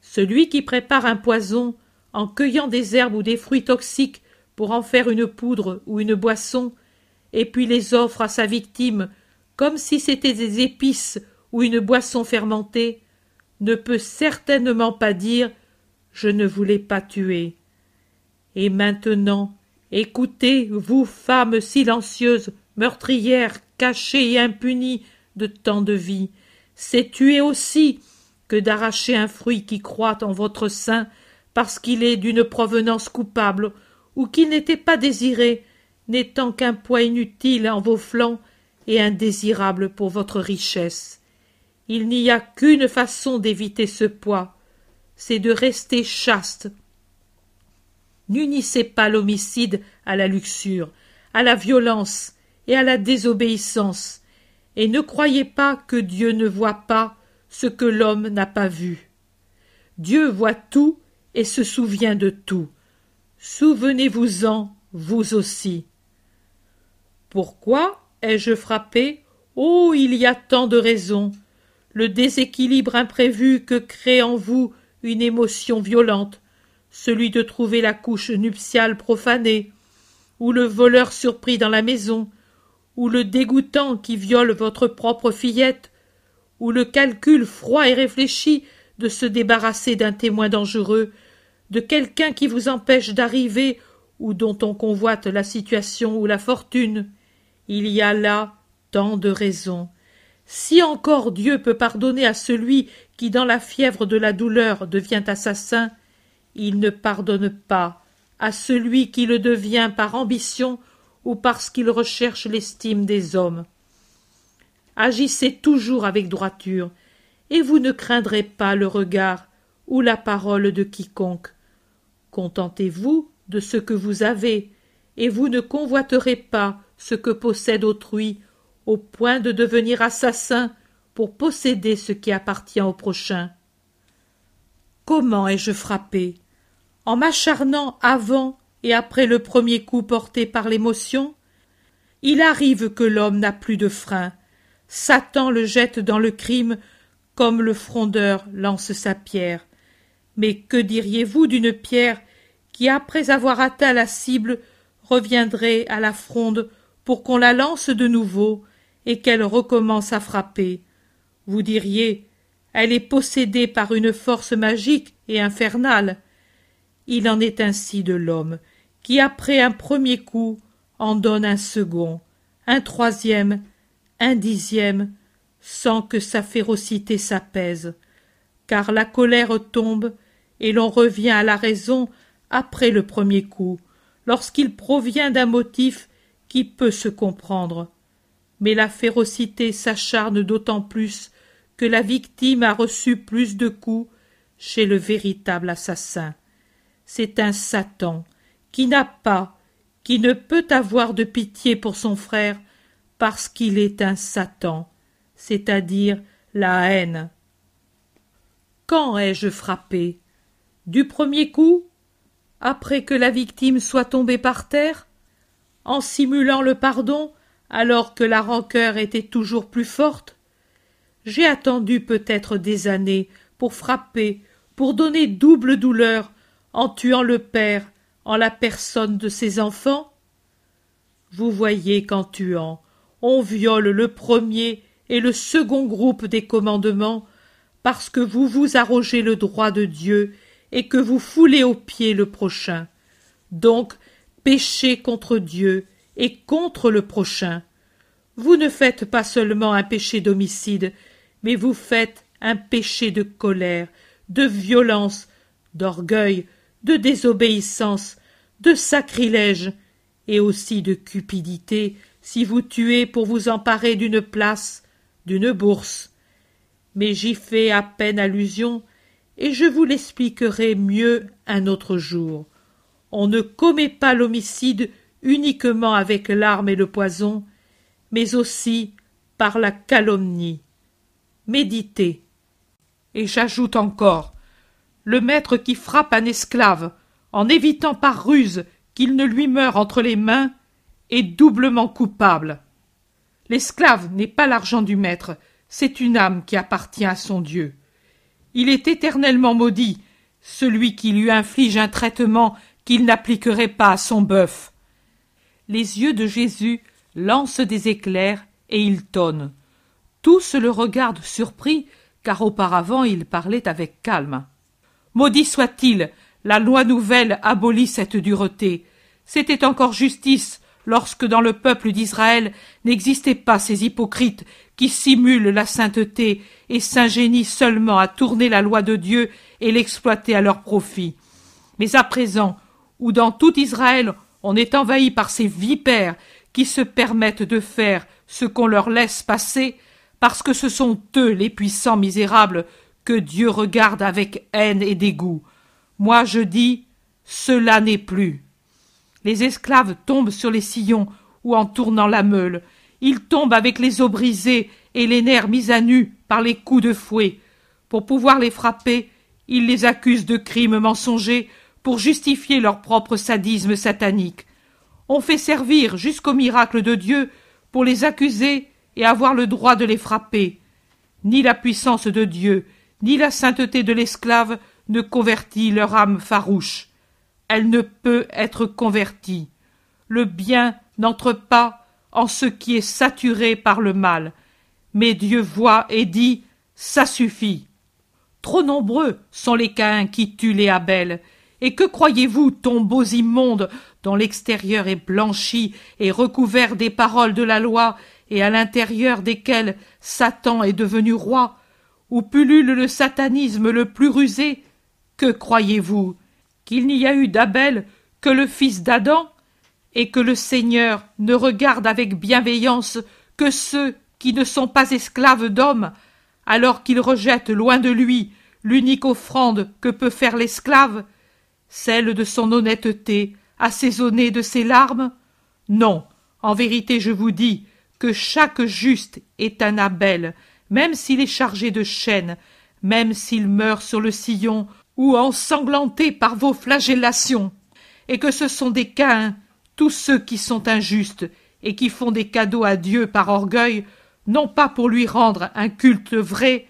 S1: Celui qui prépare un poison en cueillant des herbes ou des fruits toxiques pour en faire une poudre ou une boisson, et puis les offre à sa victime comme si c'était des épices ou une boisson fermentée, ne peut certainement pas dire Je ne voulais pas tuer. Et maintenant, écoutez, vous, femmes silencieuses, meurtrières, cachées et impunies de tant de vies, c'est tuer aussi que d'arracher un fruit qui croît en votre sein parce qu'il est d'une provenance coupable, ou qu'il n'était pas désiré, n'étant qu'un poids inutile en vos flancs et indésirable pour votre richesse. Il n'y a qu'une façon d'éviter ce poids, c'est de rester chaste. N'unissez pas l'homicide à la luxure, à la violence et à la désobéissance, et ne croyez pas que Dieu ne voit pas ce que l'homme n'a pas vu. Dieu voit tout et se souvient de tout. Souvenez-vous-en, vous aussi. Pourquoi ai-je frappé Oh, il y a tant de raisons. Le déséquilibre imprévu que crée en vous une émotion violente, celui de trouver la couche nuptiale profanée, ou le voleur surpris dans la maison, ou le dégoûtant qui viole votre propre fillette, ou le calcul froid et réfléchi de se débarrasser d'un témoin dangereux, de quelqu'un qui vous empêche d'arriver ou dont on convoite la situation ou la fortune. Il y a là tant de raisons. Si encore Dieu peut pardonner à celui qui, dans la fièvre de la douleur, devient assassin, il ne pardonne pas à celui qui le devient par ambition ou parce qu'il recherche l'estime des hommes. Agissez toujours avec droiture, et vous ne craindrez pas le regard ou la parole de quiconque. Contentez-vous de ce que vous avez, et vous ne convoiterez pas ce que possède autrui, au point de devenir assassin pour posséder ce qui appartient au prochain. Comment ai-je frappé En m'acharnant avant et après le premier coup porté par l'émotion Il arrive que l'homme n'a plus de frein. Satan le jette dans le crime comme le frondeur lance sa pierre. Mais que diriez-vous d'une pierre qui, après avoir atteint la cible, reviendrait à la fronde pour qu'on la lance de nouveau et qu'elle recommence à frapper Vous diriez elle est possédée par une force magique et infernale. Il en est ainsi de l'homme, qui après un premier coup en donne un second, un troisième, un dixième, sans que sa férocité s'apaise, car la colère tombe et l'on revient à la raison après le premier coup, lorsqu'il provient d'un motif qui peut se comprendre. Mais la férocité s'acharne d'autant plus que la victime a reçu plus de coups chez le véritable assassin. C'est un Satan qui n'a pas, qui ne peut avoir de pitié pour son frère parce qu'il est un Satan c'est-à-dire la haine. Quand ai-je frappé Du premier coup Après que la victime soit tombée par terre En simulant le pardon alors que la rancœur était toujours plus forte J'ai attendu peut-être des années pour frapper, pour donner double douleur en tuant le père, en la personne de ses enfants Vous voyez qu'en tuant, on viole le premier et le second groupe des commandements, parce que vous vous arrogez le droit de Dieu et que vous foulez aux pieds le prochain. Donc, péchez contre Dieu et contre le prochain. Vous ne faites pas seulement un péché d'homicide, mais vous faites un péché de colère, de violence, d'orgueil, de désobéissance, de sacrilège, et aussi de cupidité, si vous tuez pour vous emparer d'une place, d'une bourse. Mais j'y fais à peine allusion, et je vous l'expliquerai mieux un autre jour. On ne commet pas l'homicide uniquement avec l'arme et le poison, mais aussi par la calomnie. Méditez. Et j'ajoute encore le maître qui frappe un esclave, en évitant par ruse qu'il ne lui meure entre les mains, est doublement coupable. L'esclave n'est pas l'argent du maître, c'est une âme qui appartient à son Dieu. Il est éternellement maudit, celui qui lui inflige un traitement qu'il n'appliquerait pas à son bœuf. Les yeux de Jésus lancent des éclairs et il tonne. Tous le regardent surpris, car auparavant il parlait avec calme. Maudit soit-il, la loi nouvelle abolit cette dureté. C'était encore justice, lorsque dans le peuple d'Israël n'existaient pas ces hypocrites qui simulent la sainteté et s'ingénient seulement à tourner la loi de Dieu et l'exploiter à leur profit. Mais à présent, où dans tout Israël on est envahi par ces vipères qui se permettent de faire ce qu'on leur laisse passer, parce que ce sont eux les puissants misérables que Dieu regarde avec haine et dégoût. Moi je dis, cela n'est plus. Les esclaves tombent sur les sillons ou en tournant la meule. Ils tombent avec les os brisés et les nerfs mis à nu par les coups de fouet. Pour pouvoir les frapper, ils les accusent de crimes mensongers pour justifier leur propre sadisme satanique. On fait servir jusqu'au miracle de Dieu pour les accuser et avoir le droit de les frapper. Ni la puissance de Dieu, ni la sainteté de l'esclave ne convertit leur âme farouche elle ne peut être convertie. Le bien n'entre pas en ce qui est saturé par le mal, mais Dieu voit et dit Ça suffit. Trop nombreux sont les Caïns qui tuent les Abel. Et que croyez-vous, tombeaux immondes, dont l'extérieur est blanchi et recouvert des paroles de la loi, et à l'intérieur desquelles Satan est devenu roi, où pullule le satanisme le plus rusé Que croyez-vous qu'il n'y a eu d'Abel que le fils d'Adam, et que le Seigneur ne regarde avec bienveillance que ceux qui ne sont pas esclaves d'hommes, alors qu'il rejette loin de lui l'unique offrande que peut faire l'esclave, celle de son honnêteté assaisonnée de ses larmes Non, en vérité je vous dis que chaque juste est un Abel, même s'il est chargé de chaînes, même s'il meurt sur le sillon ou ensanglantés par vos flagellations, et que ce sont des Caïns, tous ceux qui sont injustes et qui font des cadeaux à Dieu par orgueil, non pas pour lui rendre un culte vrai,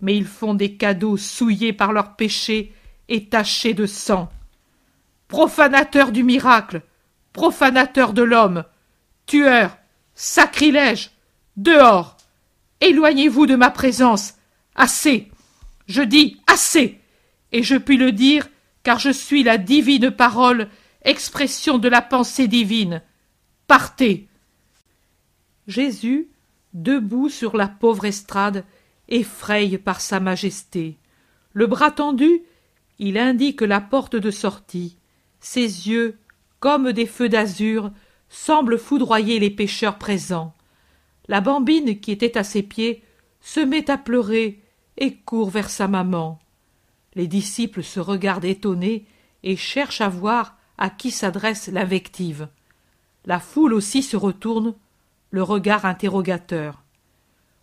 S1: mais ils font des cadeaux souillés par leurs péchés et tachés de sang. Profanateurs du miracle, profanateurs de l'homme, tueurs, sacrilège, dehors, éloignez-vous de ma présence, assez, je dis assez et je puis le dire, car je suis la divine parole, expression de la pensée divine. Partez. Jésus, debout sur la pauvre estrade, effraye par sa majesté. Le bras tendu, il indique la porte de sortie. Ses yeux, comme des feux d'azur, semblent foudroyer les pêcheurs présents. La bambine qui était à ses pieds se met à pleurer et court vers sa maman. Les disciples se regardent étonnés et cherchent à voir à qui s'adresse l'invective. La foule aussi se retourne, le regard interrogateur.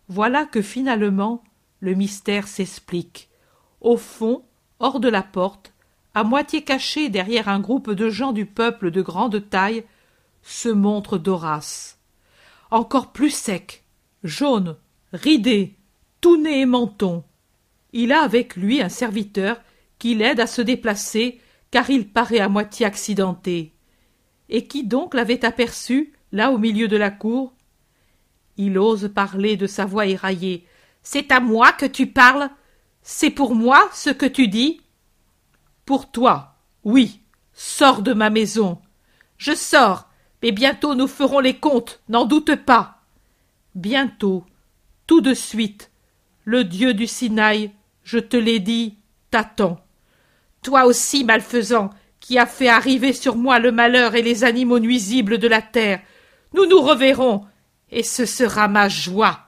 S1: Voilà que finalement le mystère s'explique. Au fond, hors de la porte, à moitié caché derrière un groupe de gens du peuple de grande taille, se montre Dorace. Encore plus sec, jaune, ridé, tout nez et menton, il a avec lui un serviteur qui l'aide à se déplacer, car il paraît à moitié accidenté. Et qui donc l'avait aperçu, là au milieu de la cour Il ose parler de sa voix éraillée. C'est à moi que tu parles C'est pour moi ce que tu dis Pour toi, oui. Sors de ma maison. Je sors, mais bientôt nous ferons les comptes, n'en doute pas. Bientôt, tout de suite, le dieu du Sinaï je te l'ai dit, t'attends. Toi aussi, malfaisant, qui as fait arriver sur moi le malheur et les animaux nuisibles de la terre, nous nous reverrons, et ce sera ma joie.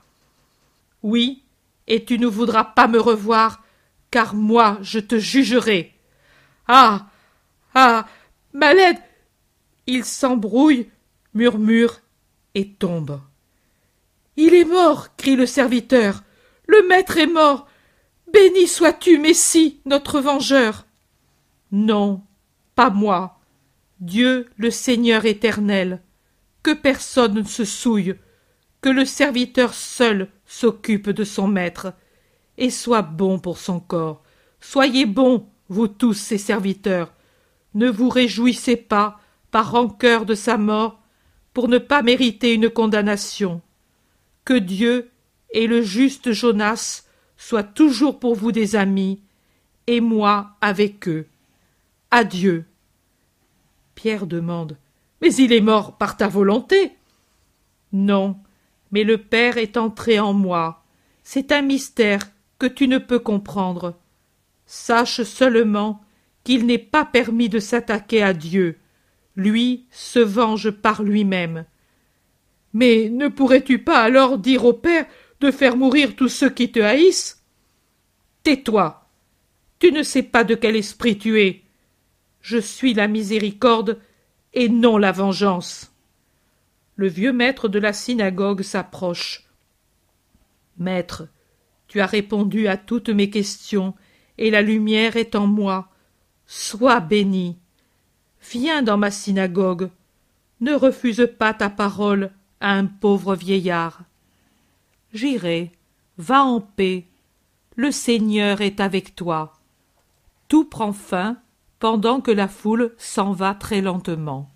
S1: Oui, et tu ne voudras pas me revoir, car moi je te jugerai. Ah. Ah. Malade. Il s'embrouille, murmure, et tombe. Il est mort. Crie le serviteur. Le maître est mort. Béni sois-tu, Messie, notre vengeur. Non, pas moi. Dieu le Seigneur éternel. Que personne ne se souille, que le serviteur seul s'occupe de son maître, et soit bon pour son corps. Soyez bons, vous tous ses serviteurs. Ne vous réjouissez pas, par rancœur de sa mort, pour ne pas mériter une condamnation. Que Dieu et le juste Jonas Sois toujours pour vous des amis, et moi avec eux. Adieu. Pierre demande. Mais il est mort par ta volonté. Non, mais le Père est entré en moi. C'est un mystère que tu ne peux comprendre. Sache seulement qu'il n'est pas permis de s'attaquer à Dieu. Lui se venge par lui-même. Mais ne pourrais-tu pas alors dire au Père de faire mourir tous ceux qui te haïssent Tais-toi. Tu ne sais pas de quel esprit tu es. Je suis la miséricorde et non la vengeance. Le vieux maître de la synagogue s'approche. Maître, tu as répondu à toutes mes questions, et la lumière est en moi. Sois béni. Viens dans ma synagogue. Ne refuse pas ta parole à un pauvre vieillard j'irai, va en paix, le Seigneur est avec toi. Tout prend fin pendant que la foule s'en va très lentement.